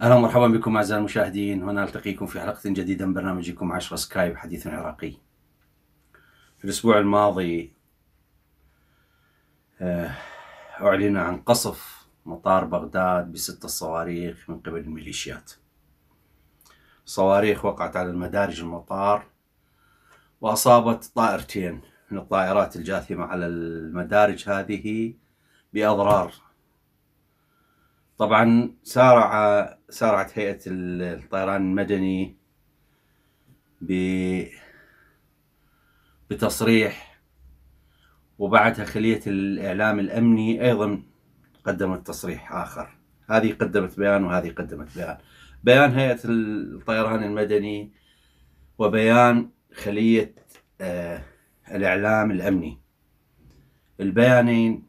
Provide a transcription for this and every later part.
اهلا ومرحبا بكم اعزائي المشاهدين هنا التقيكم في حلقه جديده من برنامجكم 10 سكايب حديث عراقي. في الاسبوع الماضي آه، اعلن عن قصف مطار بغداد بستة صواريخ من قبل الميليشيات صواريخ وقعت على المدارج المطار وأصابت طائرتين من الطائرات الجاثمة على المدارج هذه بأضرار طبعا سارع سارعت هيئة الطيران المدني ب بتصريح وبعدها خلية الإعلام الأمني أيضا قدمت تصريح آخر هذه قدمت بيان وهذه قدمت بيان بيان هيئة الطيران المدني وبيان خلية آه، الإعلام الأمني البيانين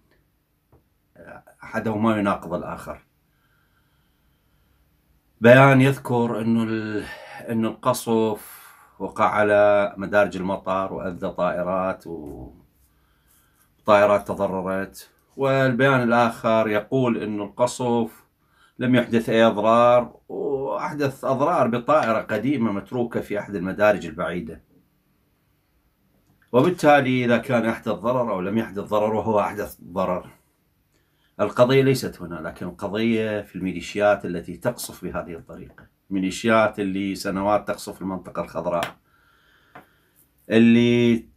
آه، أحدهما يناقض الآخر بيان يذكر أنه أنه القصف وقع على مدارج المطار وأذى طائرات وطائرات تضررت والبيان الآخر يقول أن القصف لم يحدث أي أضرار وأحدث أضرار بطائرة قديمة متروكة في أحد المدارج البعيدة وبالتالي إذا كان أحدث ضرر أو لم يحدث ضرر وهو أحدث ضرر القضية ليست هنا لكن القضية في الميليشيات التي تقصف بهذه الطريقة الميليشيات اللي سنوات تقصف المنطقة الخضراء اللي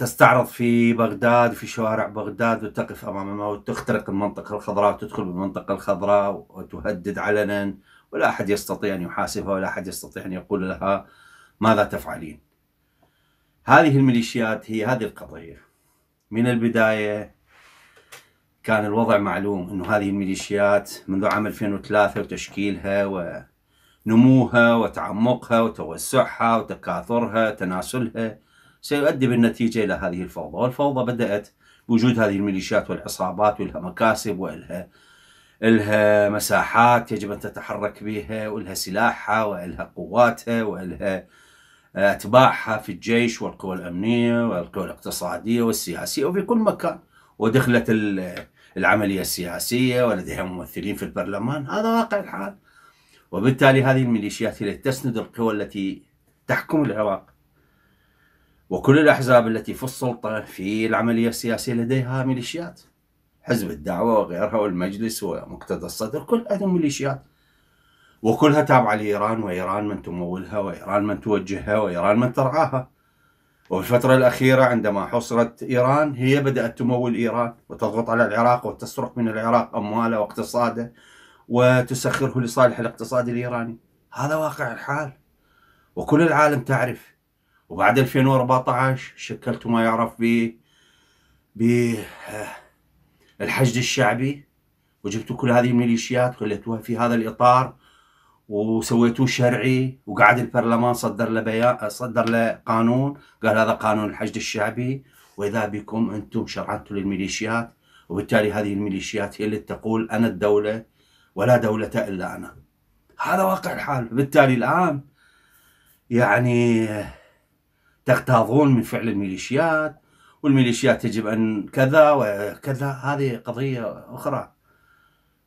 تستعرض في بغداد في شوارع بغداد وتقف أمامها وتخترق المنطقة الخضراء وتدخل بالمنطقة الخضراء وتهدد علنا ولا أحد يستطيع أن يحاسبها ولا أحد يستطيع أن يقول لها ماذا تفعلين هذه الميليشيات هي هذه القضية من البداية كان الوضع معلوم أنه هذه الميليشيات منذ عام 2003 وتشكيلها ونموها وتعمقها وتوسعها وتكاثرها تناسلها سيؤدي بالنتيجة إلى هذه الفوضى والفوضى بدأت بوجود هذه الميليشيات والعصابات ولها مكاسب وإلها إلها مساحات يجب أن تتحرك بها وإلها سلاحها وإلها قواتها وإلها أتباعها في الجيش والقوى الأمنية والقوى الاقتصادية والسياسية وفي كل مكان ودخلت العملية السياسية ولديها ممثلين في البرلمان هذا واقع الحال وبالتالي هذه الميليشيات هي تسند القوى التي تحكم العراق وكل الأحزاب التي في السلطة في العملية السياسية لديها ميليشيات حزب الدعوة وغيرها والمجلس ومقتدى الصدر كل هذه ميليشيات وكلها تابعة لإيران وإيران من تمولها وإيران من توجهها وإيران من ترعاها وفي الفترة الأخيرة عندما حصرت إيران هي بدأت تمول إيران وتضغط على العراق وتسرق من العراق أمواله واقتصاده وتسخره لصالح الاقتصاد الإيراني هذا واقع الحال وكل العالم تعرف وبعد 2014 شكلت ما يعرف ب ب الحشد الشعبي وجبتوا كل هذه الميليشيات خليتوها في هذا الاطار وسويتوه شرعي وقعد البرلمان صدر له بيان صدر له قانون قال هذا قانون الحشد الشعبي واذا بكم انتم شرعتوا للميليشيات وبالتالي هذه الميليشيات هي اللي تقول انا الدوله ولا دوله الا انا هذا واقع الحال بالتالي الان يعني تغتاظون من فعل الميليشيات والميليشيات يجب أن كذا وكذا هذه قضية أخرى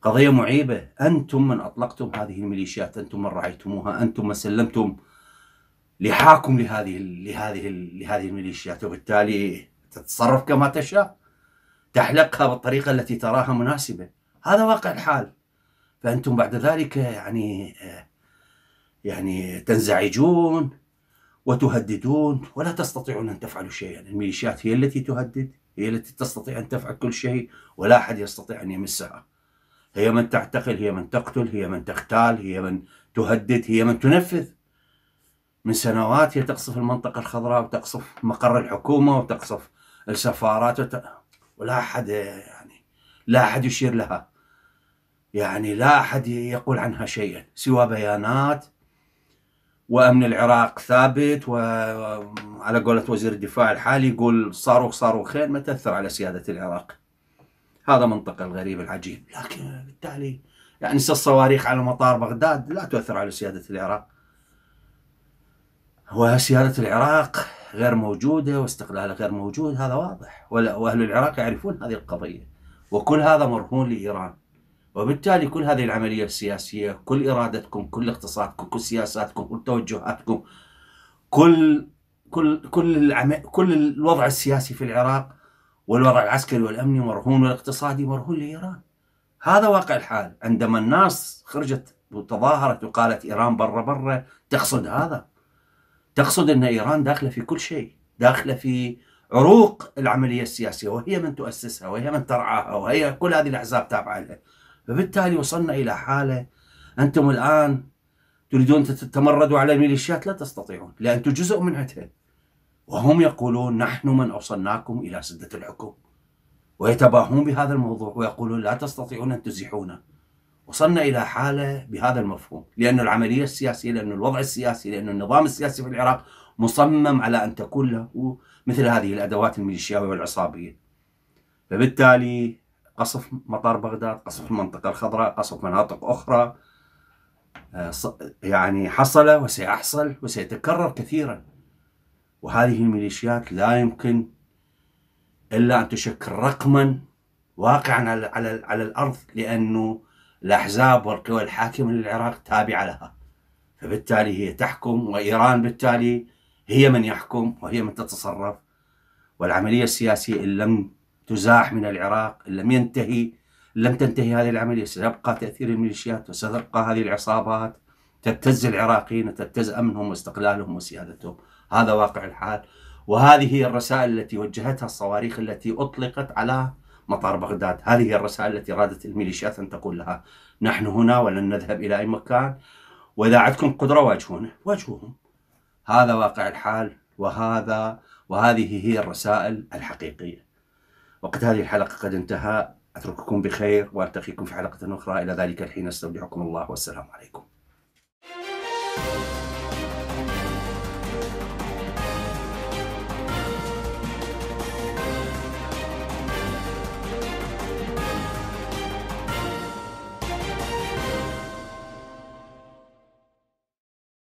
قضية معيبة أنتم من أطلقتم هذه الميليشيات أنتم من رعيتموها أنتم من سلمتم لحاكم لهذه لهذه لهذه الميليشيات وبالتالي تتصرف كما تشاء تحلقها بالطريقة التي تراها مناسبة هذا واقع الحال فأنتم بعد ذلك يعني يعني تنزعجون وتهددون ولا تستطيعون أن تفعلوا شيئا الميليشيات هي التي تهدد هي التي تستطيع أن تفعل كل شيء ولا أحد يستطيع أن يمسها هي من تعتقل هي من تقتل هي من تغتال هي من تهدد هي من تنفذ من سنوات هي تقصف المنطقة الخضراء وتقصف مقر الحكومة وتقصف السفارات وت... ولا أحد يعني لا أحد يشير لها يعني لا أحد يقول عنها شيئا سوى بيانات وامن العراق ثابت وعلى قولة وزير الدفاع الحالي يقول صاروخ صاروخين ما تاثر على سياده العراق. هذا منطق الغريب العجيب لكن بالتالي يعني الصواريخ على مطار بغداد لا تؤثر على سياده العراق. وسياده العراق غير موجوده واستقلاله غير موجود هذا واضح واهل العراق يعرفون هذه القضيه وكل هذا مرهون لايران. وبالتالي كل هذه العملية السياسية كل إرادتكم كل اقتصادكم كل سياساتكم كل توجهاتكم كل كل كل العم... كل الوضع السياسي في العراق والوضع العسكري والأمني مرهون والاقتصادي مرهون لإيران هذا واقع الحال عندما الناس خرجت وتظاهرت وقالت إيران برا برا تقصد هذا تقصد أن إيران داخلة في كل شيء داخلة في عروق العملية السياسية وهي من تؤسسها وهي من ترعاها وهي كل هذه الأحزاب تابعة لها فبالتالي وصلنا إلى حالة أنتم الآن تريدون تتمردوا على الميليشيات لا تستطيعون لأنتم جزء من عتها وهم يقولون نحن من أوصلناكم إلى سدة الحكم ويتباهون بهذا الموضوع ويقولون لا تستطيعون أن تزيحونا وصلنا إلى حالة بهذا المفهوم لأن العملية السياسية لأن الوضع السياسي لأن النظام السياسي في العراق مصمم على أن تكون له مثل هذه الأدوات الميليشياوية والعصابية فبالتالي قصف مطار بغداد قصف المنطقة الخضراء قصف مناطق أخرى آه، يعني حصل وسيحصل وسيتكرر كثيرا وهذه الميليشيات لا يمكن إلا أن تشكل رقما واقعا على, على, على الأرض لأنه الأحزاب والقوى الحاكمة للعراق تابعة لها فبالتالي هي تحكم وإيران بالتالي هي من يحكم وهي من تتصرف والعملية السياسية إن لم تزاح من العراق لم ينتهي لم تنتهي هذه العملية سيبقى تأثير الميليشيات وستبقى هذه العصابات تبتز العراقيين تبتز أمنهم واستقلالهم وسيادتهم هذا واقع الحال وهذه هي الرسائل التي وجهتها الصواريخ التي أطلقت على مطار بغداد هذه هي الرسائل التي أرادت الميليشيات أن تقول لها نحن هنا ولن نذهب إلى أي مكان وإذا عندكم قدرة واجهونا واجهوهم هذا واقع الحال وهذا وهذه هي الرسائل الحقيقية وقت هذه الحلقة قد انتهى أترككم بخير وألتقيكم في حلقة أخرى إلى ذلك الحين أستودعكم الله والسلام عليكم. thank you